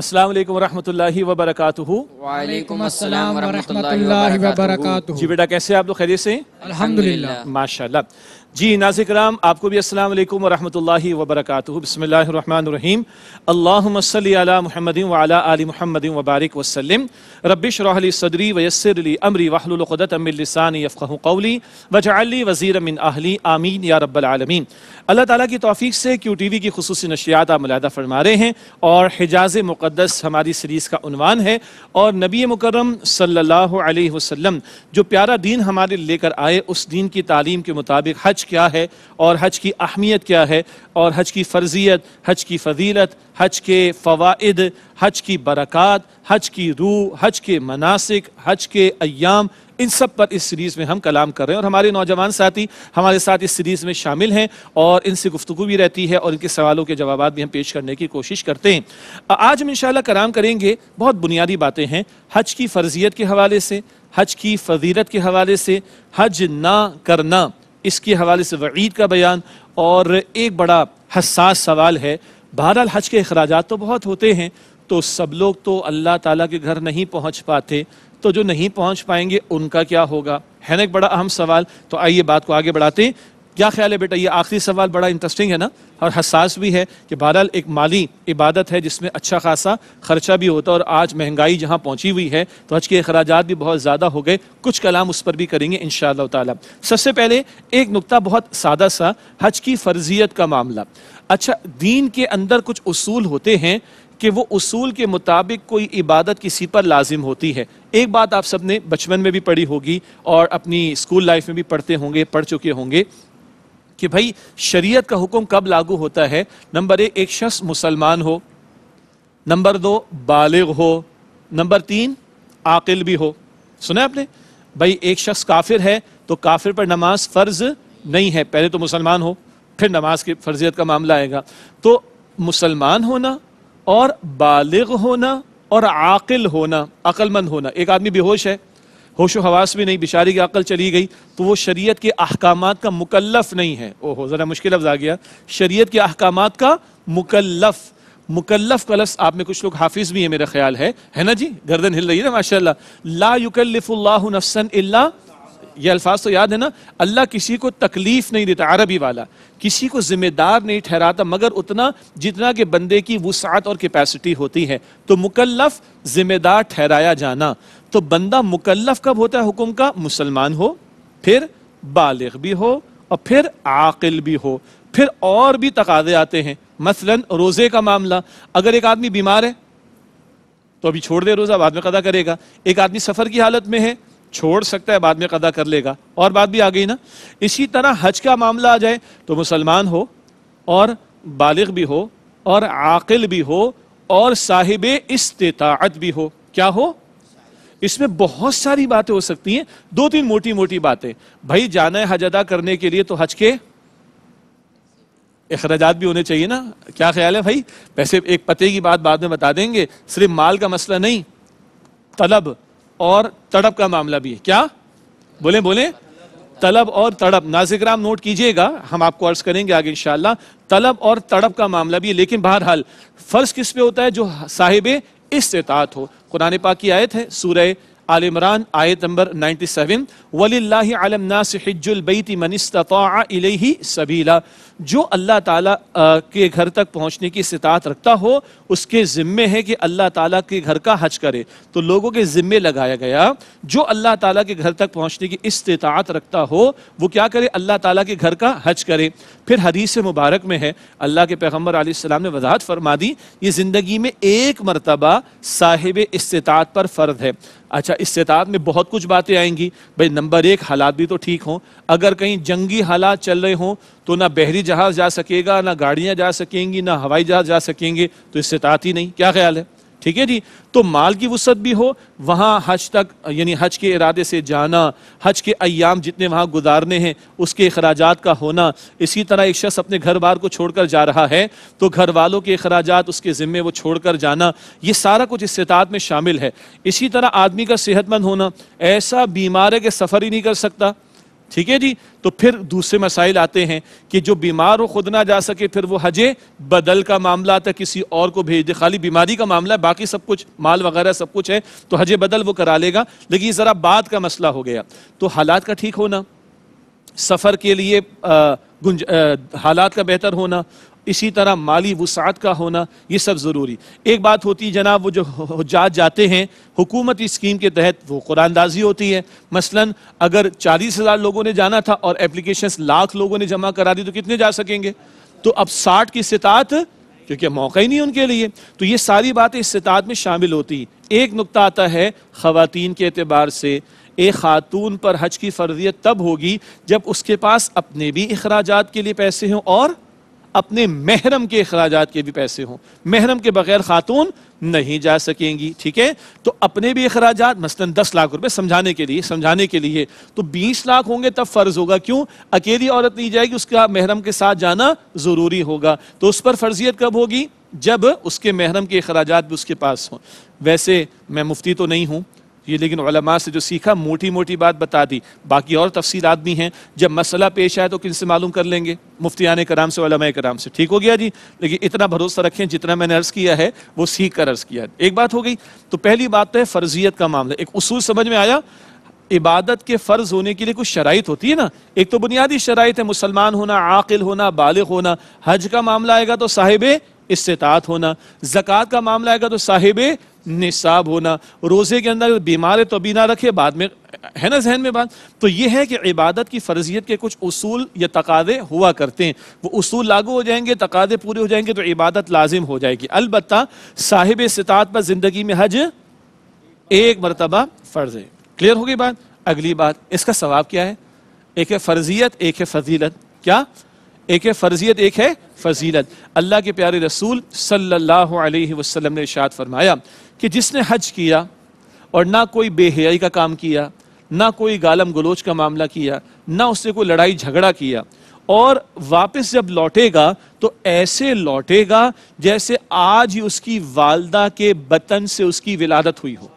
अस्सलाम वालेकुम रहमतुल्लाहि व बरकातुहू वालेकुम अस्सलाम रहमतुल्लाहि व जी बेटा कैसे आप लोग खैरियत से हैं अल्हम्दुलिल्लाह माशाल्लाह जी नाजिक राम आपको भी अस्सलाम वालेकुम वरहमतुल्लाहि वबरकatuह बिस्मिल्लाहिर रहमानिर रहीम अल्लाहुम्मा सल्लि अला मुहम्मदिन व अला आलि व बारिक सदरी व यस्सिर ली अमरी वहलुल उक़दतम मिन लिसानी यफ़क़हु क़ौली वजअल ली आहली मिन अहली आमीन या रब्बल आलमीन अल्लाह ताला की तौफीक से क्यू टी वी की खसूस नशियात आप मुलादा फरमा रहे हैं और हिजाज मुक़दस हमारी सीरीज़ का उनवान है और नबी मुकरम सल्लल्लाहु अलैहि वसल्लम जो प्यारा दीन हमारे लेकर आए उस दीन की तालीम के मुताबिक हज हज क्या है और हज की अहमियत क्या है और हज की फ़र्जियत हज की फजीलत हज के फ़वाद हज की बरक़ात हज की रूह हज के मनासिक हज के अयाम इन सब पर इस सीरीज़ में हम कलाम कर रहे हैं और हमारे नौजवान साथी हमारे साथ इस सीरीज़ में शामिल हैं और इनसे गुफ्तु भी रहती है और इनके सवालों के जवाब भी हम पेश करने की कोशिश करते हैं आज हम इन कलाम करेंगे बहुत बुनियादी बातें हैं हज की फ़र्जियत के हवाले से हज की फजीलत के हवाले से हज ना करना इसके हवाले से वईद का बयान और एक बड़ा हसास सवाल है बहरहाल हज के अखराज तो बहुत होते हैं तो सब लोग तो अल्लाह ताला के घर नहीं पहुंच पाते तो जो नहीं पहुंच पाएंगे उनका क्या होगा है ना एक बड़ा अहम सवाल तो आइए बात को आगे बढ़ाते हैं क्या ख्याल है बेटा ये आखिरी सवाल बड़ा इंटरेस्टिंग है ना और हसास भी है कि बहरहाल एक माली इबादत है जिसमें अच्छा खासा खर्चा भी होता है और आज महंगाई जहाँ पहुँची हुई है तो हज के अखराज भी बहुत ज़्यादा हो गए कुछ कलाम उस पर भी करेंगे इन ताला सबसे पहले एक नुकता बहुत सादा सा हज की फर्जियत का मामला अच्छा दीन के अंदर कुछ उसूल होते हैं कि वो उसूल के मुताबिक कोई इबादत किसी पर लाजिम होती है एक बात आप सब ने बचपन में भी पढ़ी होगी और अपनी स्कूल लाइफ में भी पढ़ते होंगे पढ़ चुके होंगे कि भाई शरीयत का हुक्म कब लागू होता है नंबर एक एक शख्स मुसलमान हो नंबर दो बालिग हो नंबर तीन आकिल भी हो सुना आपने भाई एक शख्स काफिर है तो काफिर पर नमाज फ़र्ज़ नहीं है पहले तो मुसलमान हो फिर नमाज की फर्जियत का मामला आएगा तो मुसलमान होना और बालिग होना और आकिल होना अकलमंद होना एक आदमी बेहोश है होशो हवास भी नहीं बिशारी की अकल चली गई तो वो शरीयत के अहकाम का मुकल्फ नहीं है ओहो ज़रा मुश्किल लफ्ज़ आ गया शरीयत के अहकाम का मुकलफ़ मुकल्लफ का लफ्स आप में कुछ लोग हाफिज भी है मेरा ख्याल है है ना जी गर्दन हिल रही है ना माशा ला युकल्लफ़ुल्लाह नफसन इल्ला ये अल्फाज तो याद है ना अल्लाह किसी को तकलीफ नहीं देता अरबी वाला किसी को जिम्मेदार नहीं ठहराता मगर उतना जितना के बंदे की वसात और कैपेसिटी होती है तो मुकल्लफ जिम्मेदार ठहराया जाना तो बंदा मुकल्लफ कब होता है हुक्म का मुसलमान हो फिर बालिग भी हो और फिर आकिल भी हो फिर और भी तकाजे आते हैं मसलन रोज़े का मामला अगर एक आदमी बीमार है तो अभी छोड़ दे रोज़ा बाद में कदा करेगा एक आदमी सफ़र की हालत में है छोड़ सकता है बाद में कदा कर लेगा और बात भी आ गई ना इसी तरह हज का मामला आ जाए तो मुसलमान हो और बालिग भी हो और आकिल भी हो और साहिब इस्तात भी हो क्या हो इसमें बहुत सारी बातें हो सकती हैं दो तीन मोटी मोटी बातें भाई जाना है हज अदा करने के लिए तो हज के अखराज भी होने चाहिए ना क्या ख्याल है भाई वैसे एक पते की बात बाद में बता देंगे सिर्फ माल का मसला नहीं तलब और तड़प का मामला भी है क्या बोले बोले तलब और तड़प नाजिक्राम नोट कीजिएगा हम आपको अर्ज करेंगे आगे इंशाला तलब और तड़प का मामला भी है लेकिन बहरहाल फर्ज किस पे होता है जो साहिब इस्तात हो कुरान पाक की आयत है सूरह आल इमरान आयत नंबर 97 सेवन वली आलमनासबैती मनस्तफ़ी सबीला जो अल्लाह ताला के घर तक पहुंचने की सितात रखता हो उसके ज़िम्मे है कि अल्लाह ताला के घर का हज करे तो लोगों के ज़िम्मे लगाया गया जो अल्लाह ताला के घर तक पहुंचने की इस्तात रखता हो वो क्या करे अल्लाह ताला के घर का हज करे फिर हदीस मुबारक में है अल्लाह के पैगम्बर आसमाम ने वजाहत फरमा दी ये ज़िंदगी में एक मरतबा साहिब इस्तात पर फ़र्द है अच्छा इस में बहुत कुछ बातें आएंगी भाई नंबर एक हालात भी तो ठीक हों अगर कहीं जंगी हालात चल रहे हों तो ना बहरी जहाज़ जा सकेगा ना गाड़ियाँ जा सकेंगी ना हवाई जहाज़ जा सकेंगे तो इस्तात ही नहीं क्या ख्याल है ठीक है जी तो माल की वसत भी हो वहाँ हज तक यानी हज के इरादे से जाना हज के अयाम जितने वहाँ गुजारने हैं उसके अखराज का होना इसी तरह एक शख्स अपने घर बार को छोड़कर जा रहा है तो घर वालों के अखराज उसके ज़िम्मे वो छोड़कर जाना ये सारा कुछ इस्तात में शामिल है इसी तरह आदमी का सेहतमंद होना ऐसा बीमार है कि सफ़र ही नहीं कर सकता ठीक है जी तो फिर दूसरे मसाइल आते हैं कि जो बीमार हो खुद ना जा सके फिर वो हजे बदल का मामला आता किसी और को भेज दे खाली बीमारी का मामला है बाकी सब कुछ माल वगैरह सब कुछ है तो हजे बदल वो करा लेगा लेकिन ज़रा बात का मसला हो गया तो हालात का ठीक होना सफ़र के लिए गुंज हालात का बेहतर होना इसी तरह माली वसात का होना ये सब ज़रूरी एक बात होती है जनाब वो जो जात जाते हैं हुकूमती स्कीम के तहत वो कुरानदाजी होती है मसलन अगर चालीस हज़ार लोगों ने जाना था और एप्लीकेशन लाख लोगों ने जमा करा दी तो कितने जा सकेंगे तो अब साठ की सितात क्योंकि मौका ही नहीं उनके लिए तो ये सारी बातें इस इस्तात में शामिल होती एक नुकता आता है ख़वान के अतबार से एक खातून पर हज की फर्जियत तब होगी जब उसके पास अपने भी अखराज के लिए पैसे हों और अपने महरम के अखराज के भी पैसे हों महरम के बगैर खातून नहीं जा सकेंगी ठीक है तो अपने भी अखराज मसलन दस लाख रुपए समझाने के लिए समझाने के लिए तो बीस लाख होंगे तब फ़र्ज़ होगा क्यों अकेली औरत नहीं जाएगी उसका महरम के साथ जाना ज़रूरी होगा तो उस पर फर्जियत कब होगी जब उसके महरम के अखराज भी उसके पास हों वैसे मैं मुफ्ती तो नहीं हूँ ये लेकिन उलमा से जो सीखा मोटी मोटी बात बता दी बाकी और तफसील आदमी हैं जब मसला पेश आए तो किन से मालूम कर लेंगे मुफ्तियान कराम से उलमा कराम से ठीक हो गया जी लेकिन इतना भरोसा रखें जितना मैंने अर्ज़ किया है वो सीख कर अर्ज़ किया एक बात हो गई तो पहली बात तो है फ़र्जियत का मामला एक उसूल समझ में आया इबादत के फ़र्ज़ होने के लिए कुछ शराइत होती है ना एक तो बुनियादी शराइत है मुसलमान होना आकिल होना बालिग होना हज का मामला आएगा तो साहिब इस्तात होना जक़ात का मामला आएगा तो साहिब निसाब होना रोज़े के अंदर बीमार है तो अभी ना रखे बाद में है ना जहन में बात तो ये है कि इबादत की फर्जियत के कुछ उसूल या तकादे हुआ करते हैं वो उसूल लागू हो जाएंगे तकादे पूरे हो जाएंगे तो इबादत लाजिम हो जाएगी अलबत् साहिब सितात पर ज़िंदगी में हज एक मरतबा फ़र्ज है क्लियर होगी बात अगली बात इसका सवाब क्या है एक है फर्जियत एक है फजीलत क्या एक है फ़र्जियत एक है फ़जीलत अल्लाह के प्यारे रसूल सल्लल्लाहु अलैहि वसल्लम ने इशाद फरमाया कि जिसने हज किया और ना कोई बेहयाई का काम किया ना कोई गालम गलोच का मामला किया ना उससे कोई लड़ाई झगड़ा किया और वापस जब लौटेगा तो ऐसे लौटेगा जैसे आज ही उसकी वालदा के बतन से उसकी विलादत हुई हो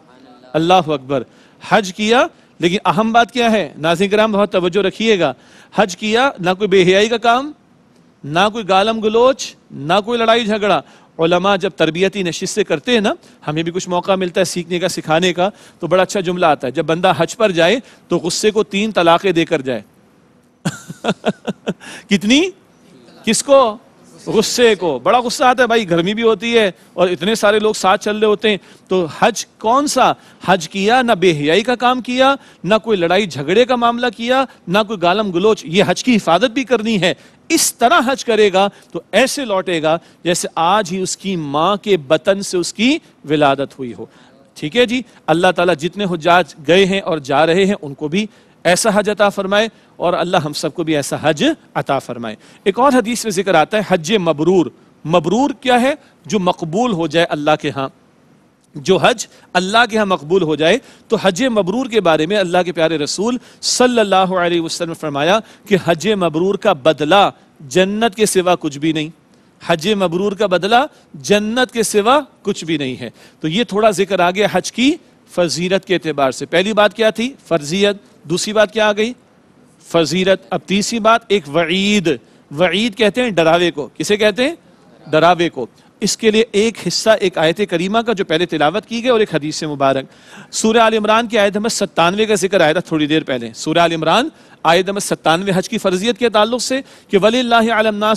अल्लाह अकबर हज किया लेकिन अहम बात क्या है नाजिक राम बहुत तवज्जो रखिएगा हज किया ना कोई बेहयाई का काम ना कोई गालम गलोच ना कोई लड़ाई झगड़ा उलमा जब तरबियती से करते हैं ना हमें भी कुछ मौका मिलता है सीखने का सिखाने का तो बड़ा अच्छा जुमला आता है जब बंदा हज पर जाए तो गुस्से को तीन तलाक़ें देकर जाए कितनी किसको गुस्से को बड़ा गुस्सा आता है भाई गर्मी भी होती है और इतने सारे लोग साथ चल रहे होते हैं तो हज कौन सा हज किया ना बेहियाई का काम किया ना कोई लड़ाई झगड़े का मामला किया ना कोई गालम गलोच ये हज की हिफाजत भी करनी है इस तरह हज करेगा तो ऐसे लौटेगा जैसे आज ही उसकी माँ के बतन से उसकी विलादत हुई हो ठीक है जी अल्लाह ताला जितने हजाज गए हैं और जा रहे हैं उनको भी ऐसा हज अता फरमाए और अल्लाह हम सबको भी ऐसा हज अता फरमाए एक और हदीस में जिक्र आता है हज मबरूर मबरूर क्या है जो मकबूल हो जाए अल्लाह के यहाँ जो हज अल्लाह के यहाँ मकबूल हो जाए तो हज मबरूर के बारे में अल्लाह के प्यारे रसूल सल्लल्लाहु अलैहि वसल्लम फरमाया कि हज मबरूर का बदला जन्नत के सिवा कुछ भी नहीं हज मबरूर का बदला जन्नत के सिवा कुछ भी नहीं है तो ये थोड़ा जिक्र आ गया हज की फजीरत के अतबार से पहली बात क्या थी फर्जियत दूसरी बात क्या आ गई फजीरत अब तीसरी बात एक वईद वईद कहते हैं डरावे को किसे कहते हैं डरावे को इसके लिए एक हिस्सा एक आयत करीमा का जो पहले तिलावत की गई और एक हदीस से मुबारक सूर्य आल इमरान की आयत नंबर सत्तानवे का जिक्र आया था थोड़ी देर पहले सूर्य आल इमरान आयत नंबर सत्तानवे हज की फर्जियत के ताल्लुक से कि वली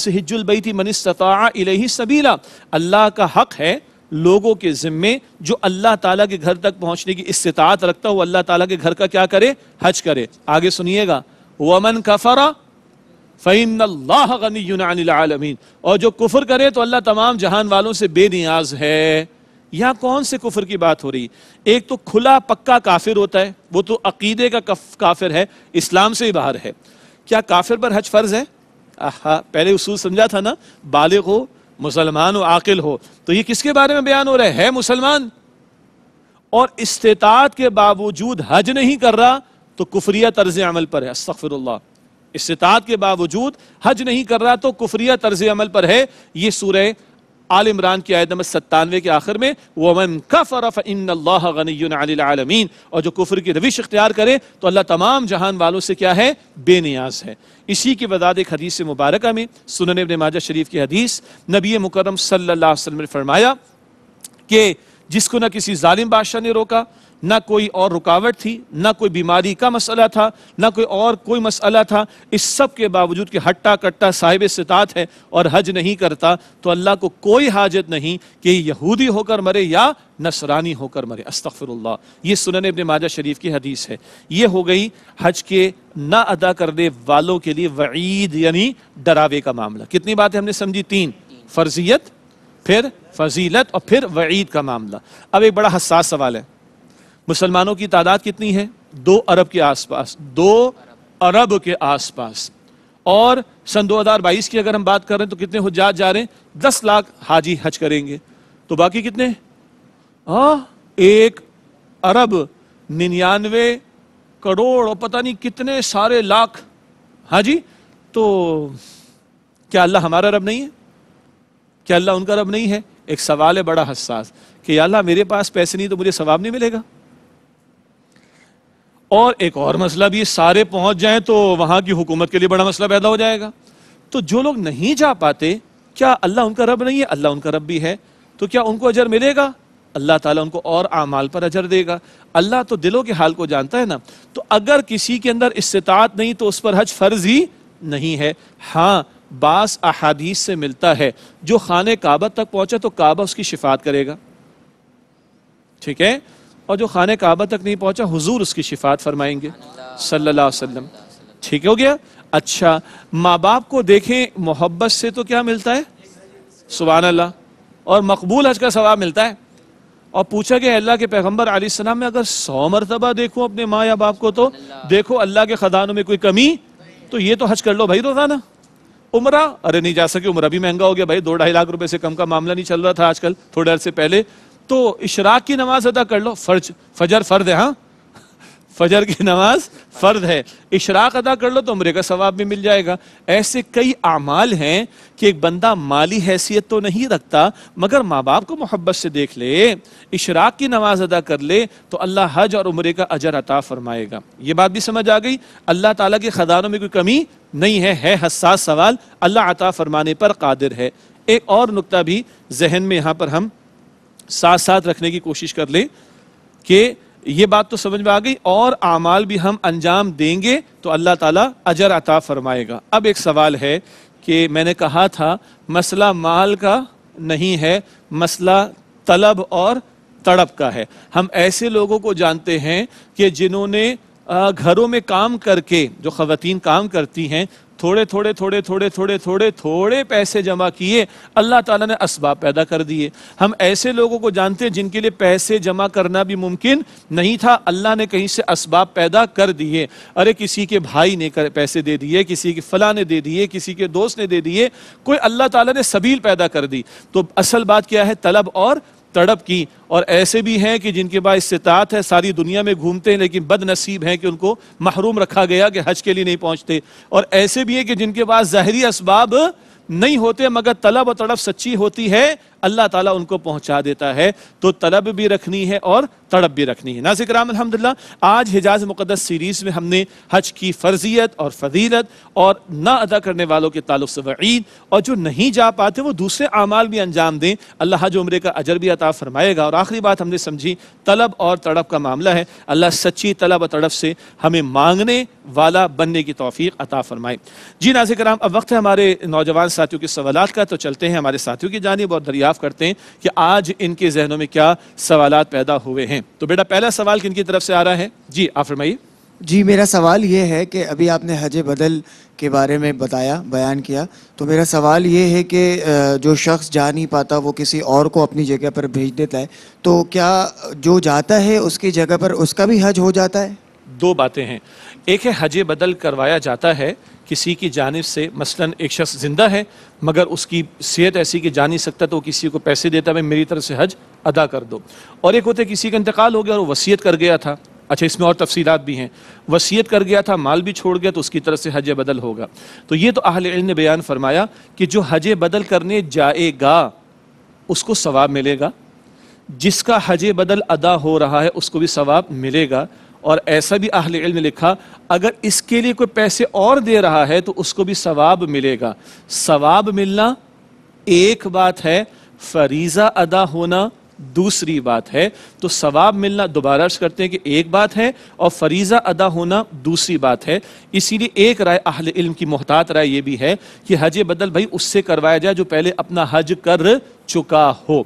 से हिजुलबई थी मनिस्ता सबीला अल्लाह का हक है लोगों के ज़िम्मे जो अल्लाह ताला के घर तक पहुंचने की इस्तात रखता हो अल्लाह ताला के घर का क्या करे हज करे आगे सुनिएगा वमन कफरा फ़ैन और जो कुफर करे तो अल्लाह तमाम जहान वालों से बेनियाज है यहाँ कौन से कुफर की बात हो रही एक तो खुला पक्का काफिर होता है वो तो अकीदे का काफिर है इस्लाम से ही बाहर है क्या काफिर पर हज फर्ज है आह पहले उसूल समझा था ना बालिग हो मुसलमान हो आकिल हो तो ये किसके बारे में बयान हो रहा है, मुसलमान और इस्तात के बावजूद हज नहीं कर रहा तो कुफरिया तर्ज अमल पर है अस्तफिर इस्तात के बावजूद हज नहीं कर रहा तो कुफरिया तर्ज अमल पर है ये सूर्य आल इमरान की आयत नंबर सत्तानवे के आखिर में वमन कफ़रफ़ इन गनीमीन और जो कुफर की रविश इख्तियार करे तो अल्लाह तमाम जहान वालों से क्या है बेनियाज है इसी के वजाद एक हदीस मुबारक में सुनने इबन माजा शरीफ की हदीस नबी मुकरम सल्ला वसलम ने फरमाया कि जिसको ना किसी ालिम बादशाह ने रोका ना कोई और रुकावट थी ना कोई बीमारी का मसला था ना कोई और कोई मसला था इस सब के बावजूद कि हट्टा कट्टा साहिब सितात है और हज नहीं करता तो अल्लाह को कोई हाजत नहीं कि यहूदी होकर मरे या नसरानी होकर मरे अस्तफ़िर ये सुनन अपने माजा शरीफ की हदीस है ये हो गई हज के ना अदा करने वालों के लिए वईद यानी डरावे का मामला कितनी बातें हमने समझी तीन फर्जियत फिर फजीलत और फिर वईद का मामला अब एक बड़ा हसास सवाल है मुसलमानों की तादाद कितनी है दो अरब के आसपास दो अरब के आसपास और सन 2022 की अगर हम बात कर रहे हैं तो कितने हजात जा रहे हैं दस लाख हाजी हज करेंगे तो बाकी कितने आ, हाँ, एक अरब निन्यानवे करोड़ और पता नहीं कितने सारे लाख हाँ जी तो क्या अल्लाह हमारा रब नहीं है क्या अल्लाह उनका रब नहीं है एक सवाल है बड़ा हसास कि अल्लाह मेरे पास पैसे नहीं तो मुझे सवाब नहीं मिलेगा और एक और मसला भी सारे पहुंच जाएं तो वहां की हुकूमत के लिए बड़ा मसला पैदा हो जाएगा तो जो लोग नहीं जा पाते क्या अल्लाह उनका रब नहीं है अल्लाह उनका रब भी है तो क्या उनको अजर मिलेगा अल्लाह ताला उनको और आमाल पर अजर देगा अल्लाह तो दिलों के हाल को जानता है ना तो अगर किसी के अंदर इस्तात नहीं तो उस पर हज फर्ज ही नहीं है हाँ बास अहादीस से मिलता है जो खान काबा तक पहुंचे तो काबा उसकी शिफात करेगा ठीक है और जो खाने काबा तक नहीं पहुंचा हुजूर उसकी शिफात फरमाएंगे सल्लल्लाहु अलैहि वसल्लम ठीक हो गया अच्छा माँ बाप को देखें मोहब्बत से तो क्या मिलता है सुबहान अल्लाह और मकबूल हज का सवाब मिलता है और पूछा गया अल्लाह के पैगम्बर आसमाम में अगर सौ मरतबा देखो अपने माँ या बाप को तो देखो अल्लाह के खदानों में कोई कमी तो ये तो हज कर लो भाई रोजाना उमरा अरे नहीं जा सके उमरा भी महंगा हो गया भाई दो ढाई लाख रुपए से कम का मामला नहीं चल रहा था आजकल थोड़े अर से पहले तो इशराक की नमाज अदा कर लो फर्ज फजर फर्द है हाँ फजर की नमाज फ़र्द है इशराक अदा कर लो तो उम्र का सवाब भी मिल जाएगा ऐसे कई अमाल हैं कि एक बंदा माली हैसियत तो नहीं रखता मगर माँ बाप को मोहब्बत से देख ले इशराक की नमाज अदा कर ले तो अल्लाह हज और उम्र का अजर अता फरमाएगा ये बात भी समझ आ गई अल्लाह ताला के ख़जानों में कोई कमी नहीं है है हसास सवाल अल्लाह अता फरमाने पर कादिर है एक और नुकता भी जहन में यहाँ पर हम साथ साथ रखने की कोशिश कर लें कि ये बात तो समझ में आ गई और आमाल भी हम अंजाम देंगे तो अल्लाह ताला अजर अता फरमाएगा अब एक सवाल है कि मैंने कहा था मसला माल का नहीं है मसला तलब और तड़प का है हम ऐसे लोगों को जानते हैं कि जिन्होंने घरों में काम करके जो ख़वातीन काम करती हैं थोड़े थोड़े थोड़े थोड़े थोड़े थोड़े थोड़े पैसे जमा किए अल्लाह ताला ने इसबाब पैदा कर दिए हम ऐसे लोगों को जानते हैं जिनके लिए पैसे जमा करना भी मुमकिन नहीं था अल्लाह ने कहीं से इसबाब पैदा कर दिए अरे किसी के भाई ने कर पैसे दे दिए किसी के फला ने दे दिए किसी के दोस्त ने दे दिए कोई अल्लाह ताला ने सबील पैदा कर दी तो असल बात क्या है तलब और तड़प की और ऐसे भी हैं कि जिनके पास इस्तात है सारी दुनिया में घूमते हैं लेकिन बदनसीब हैं कि उनको महरूम रखा गया कि हज के लिए नहीं पहुँचते और ऐसे भी हैं कि जिनके पास ज़ाहरी इसबाब नहीं होते मगर तलब और तड़प सच्ची होती है अल्लाह ताला उनको पहुंचा देता है तो तलब भी रखनी है और तड़प भी रखनी है नाजिक राम अलहमदिल्ला आज हिजाज मुकदस सीरीज़ में हमने हज की फ़र्जियत और फजीलत और ना अदा करने वालों के तल्ल से वईद और जो नहीं जा पाते वो दूसरे अमाल भी अंजाम दें अल्लाह जो उम्र का अजर भी अता फरमाएगा और आखिरी बात हमने समझी तलब और तड़प का मामला है अल्लाह सच्ची तलब और तड़प से हमें मांगने वाला बनने की तोफ़ी अता फ़रमाए जी नाज कराम अब वक्त है हमारे नौजवान साथियों के सवाल का तो चलते हैं हमारे साथियों की जानब और दरियाफ़ करते हैं कि आज इनके जहनों में क्या सवाल पैदा हुए हैं तो बेटा पहला सवाल किन की तरफ से आ रहा है जी आ फरमाइए जी मेरा सवाल ये है कि अभी आपने हज बदल के बारे में बताया बयान किया तो मेरा सवाल ये है कि जो शख्स जा नहीं पाता वो किसी और को अपनी जगह पर भेज देता है तो क्या जो जाता है उसकी जगह पर उसका भी हज हो जाता है दो बातें हैं एक है हज बदल करवाया जाता है किसी की जानब से मसलन एक शख्स ज़िंदा है मगर उसकी सेहत ऐसी कि जा नहीं सकता तो किसी को पैसे देता भाई मेरी तरफ से हज अदा कर दो और एक होते किसी का इंतकाल हो गया और वसीयत कर गया था अच्छा इसमें और तफसीत भी हैं वसीयत कर गया था माल भी छोड़ गया तो उसकी तरफ से हज बदल होगा तो ये तो अहल ने बयान फरमाया कि जो हज बदल करने जाएगा उसको सवाब मिलेगा जिसका हज बदल अदा हो रहा है उसको भी सवाब मिलेगा और ऐसा भी अहल इल्म ने लिखा अगर इसके लिए कोई पैसे और दे रहा है तो उसको भी सवाब मिलेगा सवाब मिलना एक बात है फरीज़ा अदा होना दूसरी बात है तो सवाब मिलना दोबारा अर्ज करते हैं कि एक बात है और फरीज़ा अदा होना दूसरी बात है इसीलिए एक राय अहल इल्म की मोहतात राय यह भी है कि हज बदल भाई उससे करवाया जाए जो पहले अपना हज कर चुका हो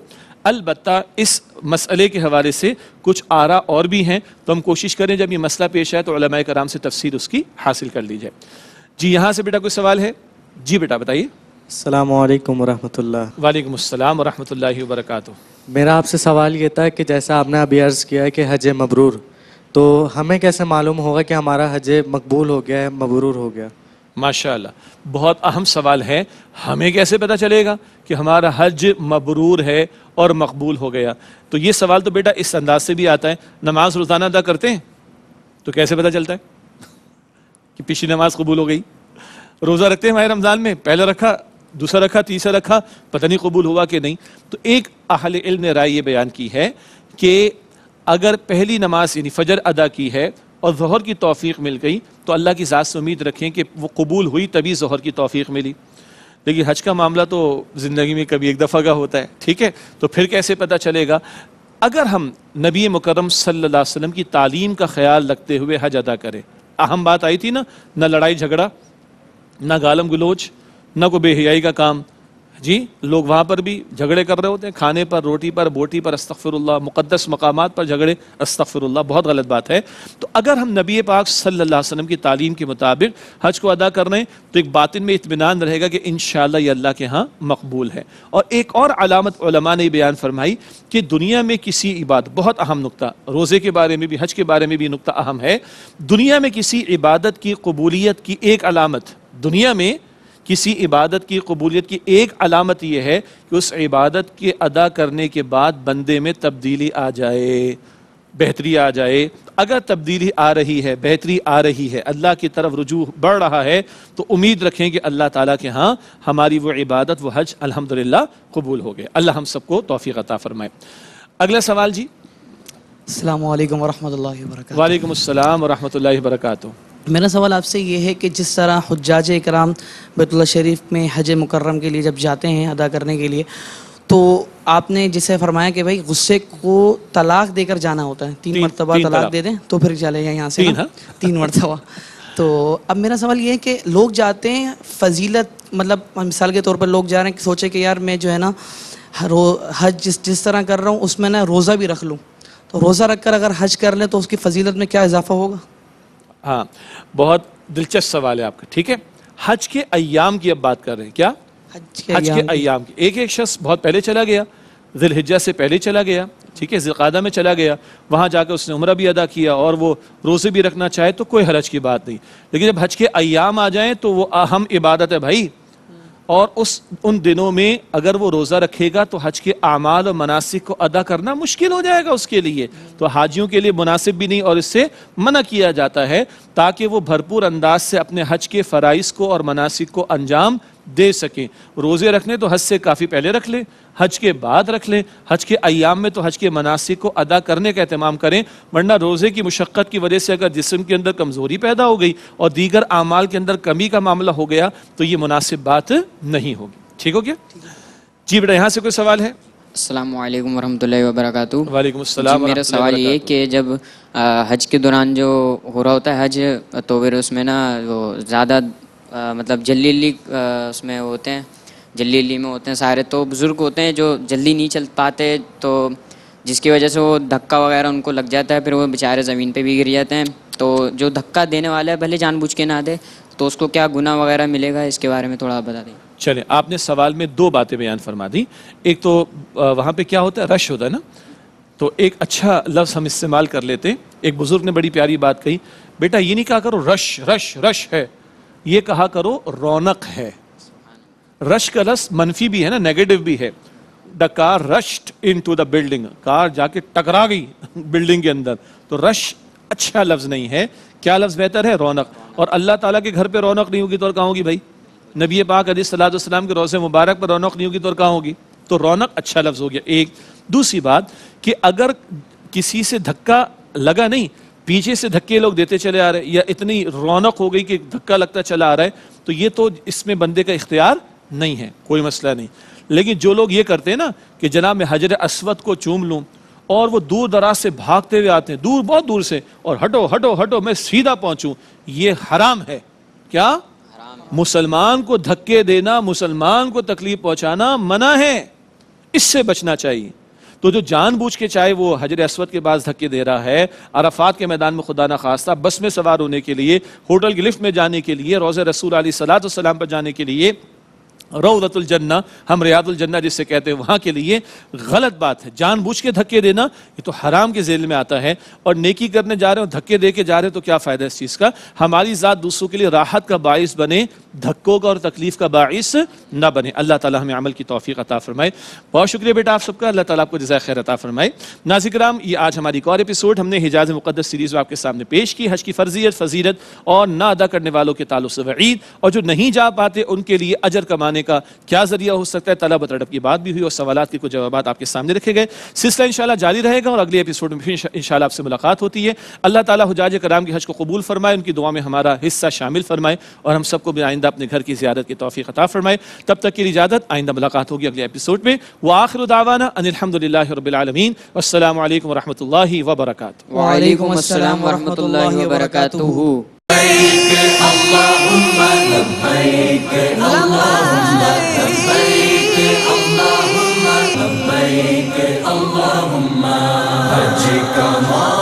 अलबत् इस मसले के हवाले से कुछ आरा और भी हैं तो हम कोशिश करें जब ये मसला पेश आए तो कराम से तफसीर उसकी हासिल कर ली जाए जी यहाँ से बेटा कोई सवाल है जी बेटा बताइए अल्लाम वरहमल्ला वालेकुम अस्सलाम वरहमल वरक मेरा आपसे सवाल ये था कि जैसा आपने अभी अर्ज़ किया है कि हज मबरूर तो हमें कैसे मालूम होगा कि हमारा हज मकबूल हो गया है मबरूर हो गया माशाल्लाह बहुत अहम सवाल है हमें कैसे पता चलेगा कि हमारा हज मबरूर है और मकबूल हो गया तो ये सवाल तो बेटा इस अंदाज से भी आता है नमाज रोज़ाना अदा करते हैं तो कैसे पता चलता है कि पिछली नमाज कबूल हो गई रोज़ा रखते हैं हमारे रमज़ान में पहला रखा दूसरा रखा तीसरा रखा पता नहीं कबूल हुआ कि नहीं तो एक अहल इल्म ने राय ये बयान की है कि अगर पहली नमाज यानी फजर अदा की है और जहर की तोफ़ी मिल गई तो अल्लाह की ज़ात से उम्मीद रखें कि वो कबूल हुई तभी जहर की तोफ़ी मिली लेकिन हज का मामला तो ज़िंदगी में कभी एक दफ़ा का होता है ठीक है तो फिर कैसे पता चलेगा अगर हम नबी मुकरम अलैहि वसम की तालीम का ख्याल रखते हुए हज अदा करें अहम बात आई थी ना ना लड़ाई झगड़ा ना गालम गलोच ना कोई बेहयाई का काम जी लोग वहाँ पर भी झगड़े कर रहे होते हैं खाने पर रोटी पर बोटी पर अस्तफ़िरुल्ला मुक़दस मकाम पर झगड़े अस्तफ़रल्ला बहुत गलत बात है तो अगर हम नबी पाक सल्ला वसम की तालीम के मुताबिक हज को अदा कर रहे हैं तो एक बातिन में इतमान रहेगा कि इन ये अल्लाह के यहाँ मकबूल है और एक और अलामत ने बयान फरमाई कि दुनिया में किसी इबादत बहुत अहम नुकता रोज़े के बारे में भी हज के बारे में भी नुकता अहम है दुनिया में किसी इबादत की कबूलीत की एक अलामत दुनिया में किसी इबादत की कबूलियत की एक अलामत यह है कि उस इबादत के अदा करने के बाद बंदे में तब्दीली आ जाए बेहतरी आ जाए अगर तब्दीली आ रही है बेहतरी आ रही है अल्लाह की तरफ रुजू बढ़ रहा है तो उम्मीद रखें कि अल्लाह ताला के हाँ हमारी वो इबादत वो हज अल्हम्दुलिल्लाह कबूल हो गए अल्लाह हम सबको तोफ़ी अता फरमाए अगला सवाल जी अल्लाम वरहमल वर्क वालेकाम वरहमल वर्का मेरा सवाल आपसे ये है कि जिस तरह हजाज कराम बैतुल्ला शरीफ में हज मुकर्रम के लिए जब जाते हैं अदा करने के लिए तो आपने जिसे फरमाया कि भाई गुस्से को तलाक देकर जाना होता है तीन, तीन मरतबा तलाक दे दें तो फिर चले जाए यहाँ से तीन, हाँ। तीन मरतबा तो अब मेरा सवाल ये है कि लोग जाते हैं फजीलत मतलब मिसाल के तौर पर लोग जा रहे हैं सोचे कि यार मैं जो है ना हज जिस जिस तरह कर रहा हूँ उसमें ना रोज़ा भी रख लूँ तो रोज़ा रख कर अगर हज कर लें तो उसकी फजीलत में क्या इजाफा होगा हाँ बहुत दिलचस्प सवाल है आपका ठीक है हज के अयाम की अब बात कर रहे हैं क्या हज के हज के अयाम की एक एक शख्स बहुत पहले चला गया दिलहिजा से पहले चला गया ठीक है जिलकादा में चला गया वहाँ जाकर उसने उम्र भी अदा किया और वो रोज़े भी रखना चाहे तो कोई हरज की बात नहीं लेकिन जब हज के अयाम आ जाएँ तो वो अहम इबादत है भाई और उस उन दिनों में अगर वो रोज़ा रखेगा तो हज के अमाल और मनासिक को अदा करना मुश्किल हो जाएगा उसके लिए तो हाजियों के लिए मुनासिब भी नहीं और इससे मना किया जाता है ताकि वो भरपूर अंदाज से अपने हज के फ़राइज़ को और मनासिक को अंजाम दे सकें रोज़े रखने तो हज से काफ़ी पहले रख लें हज के बाद रख लें हज के अयाम में तो हज के मनासिक को अदा करने का अहतमाम करें वरना रोज़े की मशक्क़त की वजह से अगर जिसम के अंदर कमज़ोरी पैदा हो गई और दीगर आमाल के अंदर कमी का मामला हो गया तो ये मुनासिब बात नहीं होगी ठीक हो गया जी बेटा यहाँ से कोई सवाल है अल्लाम वरहमल वरक मेरा सवाल ये कि जब आ, हज के दौरान जो हो रहा होता है हज तो फिर उसमें ना वो ज़्यादा आ, मतलब जल्दी ली उसमें होते हैं जल्दी ली में होते हैं सारे तो बुज़ुर्ग होते हैं जो जल्दी नहीं चल पाते तो जिसकी वजह से वो धक्का वगैरह उनको लग जाता है फिर वो बेचारे ज़मीन पे भी गिर जाते हैं तो जो धक्का देने वाला है भले जानबूझ के ना दे तो उसको क्या गुना वगैरह मिलेगा इसके बारे में थोड़ा आप बता दें चले आपने सवाल में दो बातें बयान फरमा दी एक तो वहाँ पर क्या होता है रश होता है ना तो एक अच्छा लफ्ज़ हम इस्तेमाल कर लेते हैं एक बुज़ुर्ग ने बड़ी प्यारी बात कही बेटा ये नहीं कहा करो रश रश रश है ये कहा करो रौनक है रश का रस मनफी भी है ना नेगेटिव भी है the car rushed into the building car जाके टकरा गई बिल्डिंग के अंदर तो रश अच्छा लफ्ज नहीं है क्या लफ्ज बेहतर है रौनक और अल्लाह ताला के घर पे रौनक नहीं होगी तो और कहा होगी भाई नबी पाक अली सलाम के रोज़े मुबारक पर रौनक नहीं होगी तो और कहा होगी तो रौनक अच्छा लफ्ज हो गया एक दूसरी बात कि अगर किसी से धक्का लगा नहीं पीछे से धक्के लोग देते चले आ रहे या इतनी रौनक हो गई कि धक्का लगता चला आ रहा है तो ये तो इसमें बंदे का इख्तियार नहीं है कोई मसला नहीं लेकिन जो लोग ये करते हैं ना कि जनाब मैं हजर असवद को चूम लूँ और वो दूर दराज से भागते हुए आते हैं दूर बहुत दूर से और हटो हटो हटो मैं सीधा पहुँचूँ ये हराम है क्या मुसलमान को धक्के देना मुसलमान को तकलीफ पहुँचाना मना है इससे बचना चाहिए तो जो जानबूझ के चाहे वो हजर असवद के पास धक्के दे रहा है अराफात के मैदान में खुदा न खास्ता बस में सवार होने के लिए होटल की लिफ्ट में जाने के लिए रोज़ रसूल सलात पर जाने के लिए रौदतुल जन्ना हम रियादुल जन्ना जिसे कहते हैं वहाँ के लिए गलत बात है जानबूझ के धक्के देना ये तो हराम के जेल में आता है और नेकी करने जा रहे हो धक्के दे के जा रहे हो तो क्या फ़ायदा इस चीज़ का हमारी ज़ात दूसरों के लिए राहत का बायस बने धक्कों का और तकलीफ़ का बायस ना बने अल्लाह ताला हमें अमल की तौफीक अता फ़रमाए बहुत शुक्रिया बेटा आप सबका अल्लाह ताला आपको जजा खैर अता फ़रमाए नाजिक्राम ये आज हमारी एक और एपिसोड हमने हिजाज मुकदस सीरीज़ में आपके सामने पेश की हज की फ़र्जियत फजीरत और ना अदा करने वालों के ताल्लुक से वईद और जो नहीं जा पाते उनके लिए अजर कमाने होने का क्या जरिया हो सकता है तलब तड़प की बात भी हुई और सवाल के कुछ जवाब आपके सामने रखे गए सिलसिला इनशाला जारी रहेगा और अगले एपिसोड में फिर इंशाल्लाह आपसे मुलाकात होती है अल्लाह ताला हजाज कराम की हज को कबूल फरमाए उनकी दुआ में हमारा हिस्सा शामिल फरमाए और हम सबको भी आइंदा अपने घर की ज्यारत की तोफ़ी अता फरमाए तब तक की इजाज़त आइंदा मुलाकात होगी अगले एपिसोड में वह आखिर दावाना अनिलहमदिल्ला रबालमीन असल वरहमल वरक लब्बैक अल्लाहुम्मा लब्बैक अल्लाहुम्मा लब्बैक अल्लाहुम्मा लब्बैक अल्लाहुम्मा हज का